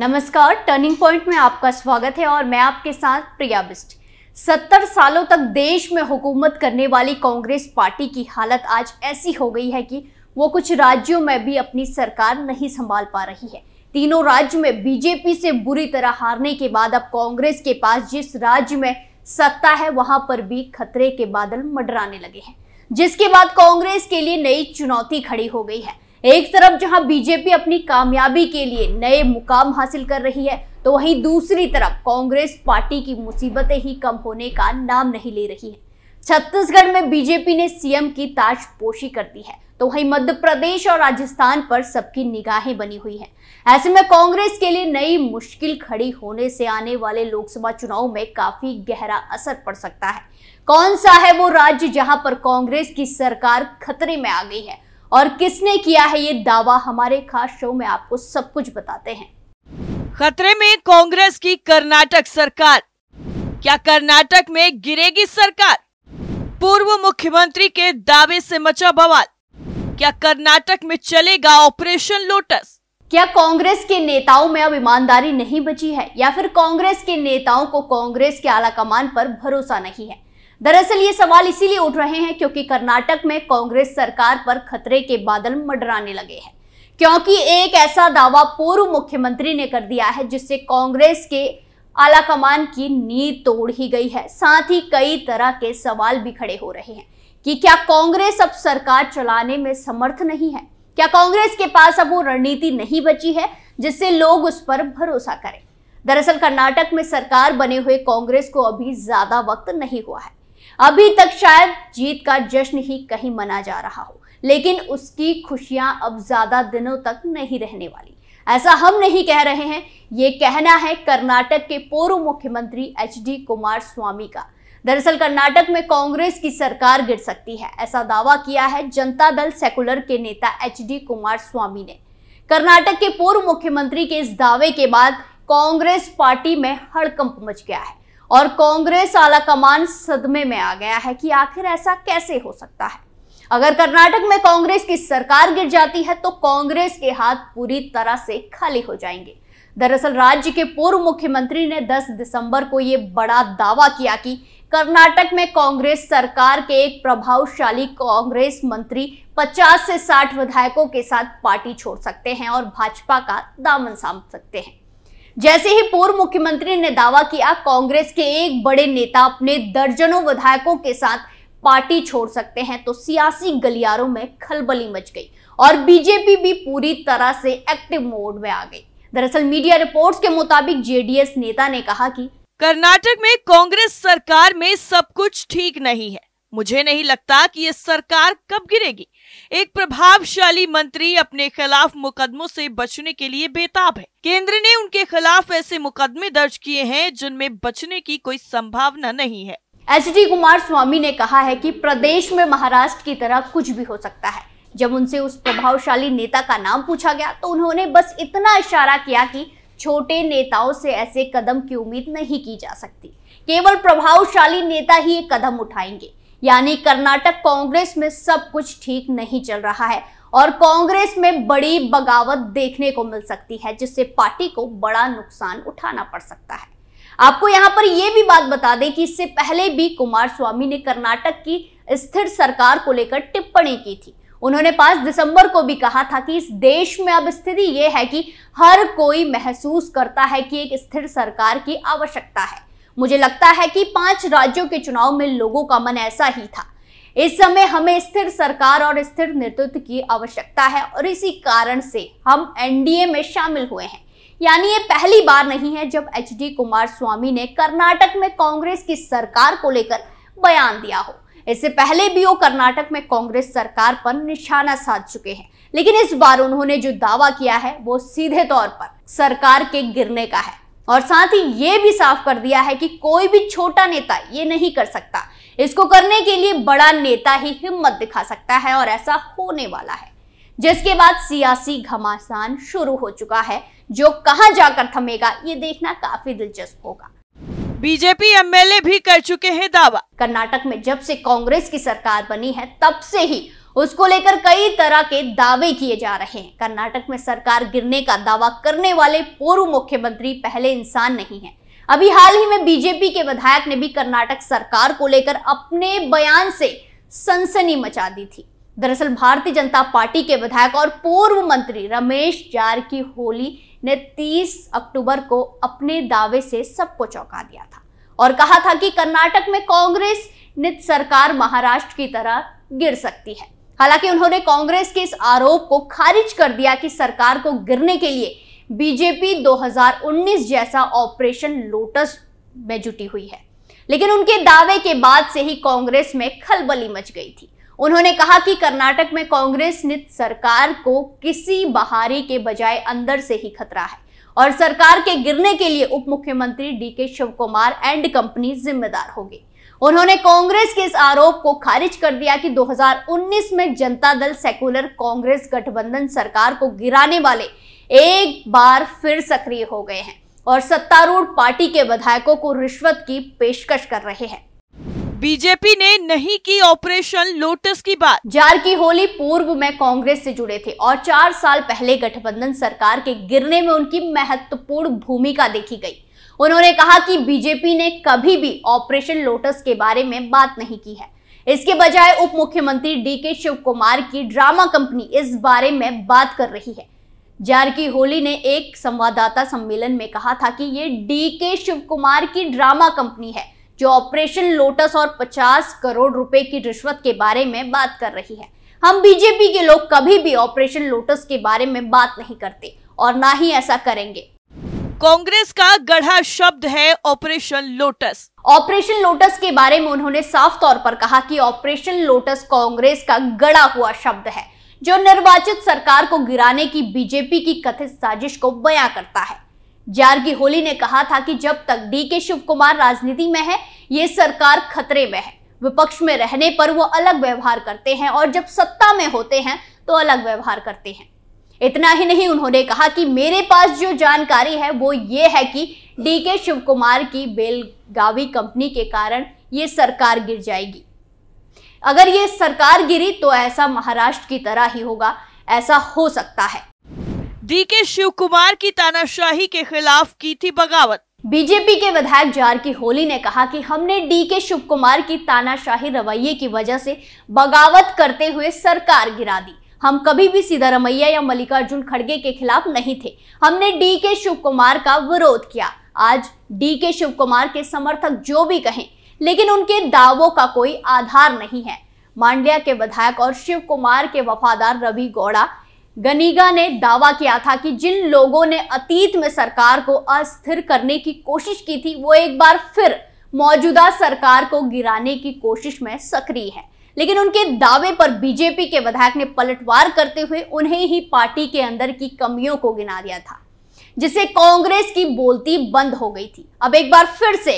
नमस्कार turning point में आपका स्वागत है और मैं आपके साथ प्रिया बिस्ट सत्तर सालों तक देश में हुकूमत करने वाली कांग्रेस पार्टी की हालत आज ऐसी हो गई है कि वो कुछ राज्यों में भी अपनी सरकार नहीं संभाल पा रही है तीनों राज्य में बीजेपी से बुरी तरह हारने के बाद अब कांग्रेस के पास जिस राज्य में सत्ता है वहां पर भी खतरे के बादल मडराने लगे हैं जिसके बाद कांग्रेस के लिए नई चुनौती खड़ी हो गई है एक तरफ जहां बीजेपी अपनी कामयाबी के लिए नए मुकाम हासिल कर रही है तो वहीं दूसरी तरफ कांग्रेस पार्टी की मुसीबतें ही कम होने का नाम नहीं ले रही है छत्तीसगढ़ में बीजेपी ने सीएम की ताजपोशी कर दी है तो वहीं मध्य प्रदेश और राजस्थान पर सबकी निगाहें बनी हुई हैं ऐसे में कांग्रेस के लिए नई मुश्किल खड़ी होने से आने वाले लोकसभा चुनाव में काफी गहरा असर पड़ सकता है कौन सा है वो राज्य जहां पर कांग्रेस की सरकार खतरे में आ गई है और किसने किया है ये दावा हमारे खास शो में आपको सब कुछ बताते हैं खतरे में कांग्रेस की कर्नाटक सरकार क्या कर्नाटक में गिरेगी सरकार पूर्व मुख्यमंत्री के दावे से मचा बवाल क्या कर्नाटक में चलेगा ऑपरेशन लोटस क्या कांग्रेस के नेताओं में अब ईमानदारी नहीं बची है या फिर कांग्रेस के नेताओं को कांग्रेस के आला कमान पर भरोसा नहीं है दरअसल ये सवाल इसीलिए उठ रहे हैं क्योंकि कर्नाटक में कांग्रेस सरकार पर खतरे के बादल मडराने लगे हैं क्योंकि एक ऐसा दावा पूर्व मुख्यमंत्री ने कर दिया है जिससे कांग्रेस के आला कमान की नींद तोड़ ही गई है साथ ही कई तरह के सवाल भी खड़े हो रहे हैं कि क्या कांग्रेस अब सरकार चलाने में समर्थ नहीं है क्या कांग्रेस के पास अब वो रणनीति नहीं बची है जिससे लोग उस पर भरोसा करें दरअसल कर्नाटक में सरकार बने हुए कांग्रेस को अभी ज्यादा वक्त नहीं हुआ है अभी तक शायद जीत का जश्न ही कहीं मना जा रहा हो लेकिन उसकी खुशियां अब ज्यादा दिनों तक नहीं रहने वाली ऐसा हम नहीं कह रहे हैं ये कहना है कर्नाटक के पूर्व मुख्यमंत्री एच डी कुमार स्वामी का दरअसल कर्नाटक में कांग्रेस की सरकार गिर सकती है ऐसा दावा किया है जनता दल सेकुलर के नेता एच डी कुमार स्वामी ने कर्नाटक के पूर्व मुख्यमंत्री के इस दावे के बाद कांग्रेस पार्टी में हड़कंप मच गया है और कांग्रेस आला कमान सदमे में आ गया है कि आखिर ऐसा कैसे हो सकता है अगर कर्नाटक में कांग्रेस की सरकार गिर जाती है तो कांग्रेस के हाथ पूरी तरह से खाली हो जाएंगे दरअसल राज्य के पूर्व मुख्यमंत्री ने 10 दिसंबर को ये बड़ा दावा किया कि कर्नाटक में कांग्रेस सरकार के एक प्रभावशाली कांग्रेस मंत्री 50 से 60 विधायकों के साथ पार्टी छोड़ सकते हैं और भाजपा का दामन साम सकते हैं जैसे ही पूर्व मुख्यमंत्री ने दावा किया कांग्रेस के एक बड़े नेता अपने दर्जनों विधायकों के साथ पार्टी छोड़ सकते हैं तो सियासी गलियारों में खलबली मच गई और बीजेपी भी पूरी तरह से एक्टिव मोड में आ गई दरअसल मीडिया रिपोर्ट्स के मुताबिक जेडीएस नेता ने कहा कि कर्नाटक में कांग्रेस सरकार में सब कुछ ठीक नहीं है मुझे नहीं लगता कि ये सरकार कब गिरेगी एक प्रभावशाली मंत्री अपने खिलाफ मुकदमों से बचने के लिए बेताब है केंद्र ने उनके खिलाफ ऐसे मुकदमे दर्ज किए हैं जिनमें बचने की कोई संभावना नहीं है एच डी कुमार स्वामी ने कहा है कि प्रदेश में महाराष्ट्र की तरह कुछ भी हो सकता है जब उनसे उस प्रभावशाली नेता का नाम पूछा गया तो उन्होंने बस इतना इशारा किया कि छोटे नेताओं से ऐसे कदम की उम्मीद नहीं की जा सकती केवल प्रभावशाली नेता ही ये कदम उठाएंगे यानी कर्नाटक कांग्रेस में सब कुछ ठीक नहीं चल रहा है और कांग्रेस में बड़ी बगावत देखने को मिल सकती है जिससे पार्टी को बड़ा नुकसान उठाना पड़ सकता है आपको यहाँ पर यह भी बात बता दें कि इससे पहले भी कुमार स्वामी ने कर्नाटक की स्थिर सरकार को लेकर टिप्पणी की थी उन्होंने पांच दिसंबर को भी कहा था कि इस देश में अब स्थिति यह है कि हर कोई महसूस करता है कि एक स्थिर सरकार की आवश्यकता है मुझे लगता है कि पांच राज्यों के चुनाव में लोगों का मन ऐसा ही था इस समय हमें स्थिर सरकार और स्थिर नेतृत्व की आवश्यकता है और इसी कारण से हम एनडीए में शामिल हुए हैं यानी ये पहली बार नहीं है जब एच डी कुमार स्वामी ने कर्नाटक में कांग्रेस की सरकार को लेकर बयान दिया हो इससे पहले भी वो कर्नाटक में कांग्रेस सरकार पर निशाना साध चुके हैं लेकिन इस बार उन्होंने जो दावा किया है वो सीधे तौर पर सरकार के गिरने का है और साथ ही ये भी साफ कर दिया है कि कोई भी छोटा नेता ये नहीं कर सकता इसको करने के लिए बड़ा नेता ही हिम्मत दिखा सकता है और ऐसा होने वाला है जिसके बाद सियासी घमासान शुरू हो चुका है जो कहां जाकर थमेगा ये देखना काफी दिलचस्प होगा बीजेपी एमएलए भी कर चुके हैं दावा कर्नाटक में जब से कांग्रेस की सरकार बनी है तब से ही उसको लेकर कई तरह के दावे किए जा रहे हैं कर्नाटक में सरकार गिरने का दावा करने वाले पूर्व मुख्यमंत्री पहले इंसान नहीं है अभी हाल ही में बीजेपी के विधायक ने भी कर्नाटक सरकार को लेकर अपने बयान से सनसनी मचा दी थी दरअसल भारतीय जनता पार्टी के विधायक और पूर्व मंत्री रमेश जारकीहोली ने 30 अक्टूबर को अपने दावे से सबको चौंका दिया था और कहा था कि कर्नाटक में कांग्रेस नित सरकार महाराष्ट्र की तरह गिर सकती है हालांकि उन्होंने कांग्रेस के इस आरोप को खारिज कर दिया कि सरकार को गिरने के लिए बीजेपी 2019 जैसा ऑपरेशन लोटस में जुटी हुई है लेकिन उनके दावे के बाद से ही कांग्रेस में खलबली मच गई थी उन्होंने कहा कि कर्नाटक में कांग्रेस नित सरकार को किसी बहारी के बजाय अंदर से ही खतरा है और सरकार के गिरने के लिए उप मुख्यमंत्री डी के शिव कुमार एंड कंपनी जिम्मेदार होगी उन्होंने कांग्रेस के इस आरोप को खारिज कर दिया कि 2019 में जनता दल सेकुलर कांग्रेस गठबंधन सरकार को गिराने वाले एक बार फिर सक्रिय हो गए हैं और सत्तारूढ़ पार्टी के विधायकों को रिश्वत की पेशकश कर रहे हैं बीजेपी ने नहीं की ऑपरेशन लोटस की बात जार की होली पूर्व में कांग्रेस से जुड़े थे और चार साल पहले गठबंधन सरकार के गिरने में उनकी महत्वपूर्ण भूमिका देखी गई उन्होंने कहा कि बीजेपी ने कभी भी ऑपरेशन लोटस के बारे में बात नहीं की है इसके बजाय उप मुख्यमंत्री डी के शिव कुमार की ड्रामा कंपनी इस बारे में बात कर रही है जारकी होली ने एक संवाददाता सम्मेलन में कहा था कि ये डी के शिव कुमार की ड्रामा कंपनी है जो ऑपरेशन लोटस और 50 करोड़ रुपए की रिश्वत के बारे में बात कर रही है हम बीजेपी के लोग कभी भी ऑपरेशन लोटस के बारे में बात नहीं करते और ना ही ऐसा करेंगे कांग्रेस का गढ़ा शब्द है ऑपरेशन लोटस ऑपरेशन लोटस के बारे में उन्होंने साफ तौर पर कहा कि ऑपरेशन लोटस कांग्रेस का गढ़ा हुआ शब्द है जो निर्वाचित सरकार को गिराने की बीजेपी की कथित साजिश को बयां करता है जारगी होली ने कहा था कि जब तक डी के शिव कुमार राजनीति में है ये सरकार खतरे में है विपक्ष में रहने पर वो अलग व्यवहार करते हैं और जब सत्ता में होते हैं तो अलग व्यवहार करते हैं इतना ही नहीं उन्होंने कहा कि मेरे पास जो जानकारी है वो ये है कि डी के शिव कुमार की बेलगावी कंपनी के कारण ये सरकार गिर जाएगी अगर ये सरकार गिरी तो ऐसा महाराष्ट्र की तरह ही होगा ऐसा हो सकता है डी के शिव कुमार की तानाशाही के खिलाफ की थी बगावत बीजेपी के विधायक जारकी होली ने कहा कि हमने डी के शिव कुमार की तानाशाही रवैये की वजह से बगावत करते हुए सरकार गिरा दी हम कभी भी सिद्धारमैया या मल्लिकार्जुन खड़गे के खिलाफ नहीं थे हमने डी के शिव कुमार का विरोध किया आज डी के शिव कुमार के समर्थक जो भी कहें लेकिन उनके दावों का कोई आधार नहीं है मांडलिया के विधायक और शिव कुमार के वफादार रवि गौड़ा गनीगा ने दावा किया था कि जिन लोगों ने अतीत में सरकार को अस्थिर करने की कोशिश की थी वो एक बार फिर मौजूदा सरकार को गिराने की कोशिश में सक्रिय है लेकिन उनके दावे पर बीजेपी के विधायक ने पलटवार करते हुए उन्हें ही पार्टी के अंदर की कमियों को गिना दिया था जिससे कांग्रेस की बोलती बंद हो गई थी अब एक बार फिर से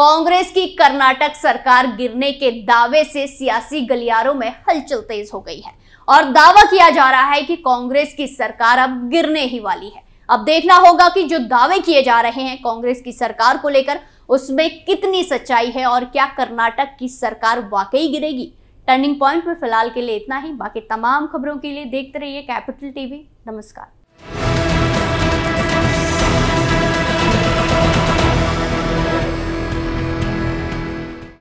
कांग्रेस की कर्नाटक सरकार गिरने के दावे से सियासी गलियारों में हलचल तेज हो गई है और दावा किया जा रहा है कि कांग्रेस की सरकार अब गिरने ही वाली है अब देखना होगा कि जो दावे किए जा रहे हैं कांग्रेस की सरकार को लेकर उसमें कितनी सच्चाई है और क्या कर्नाटक की सरकार वाकई गिरेगी टर्निंग पॉइंट में फिलहाल के लिए इतना ही बाकी तमाम खबरों के लिए देखते रहिए कैपिटल टीवी नमस्कार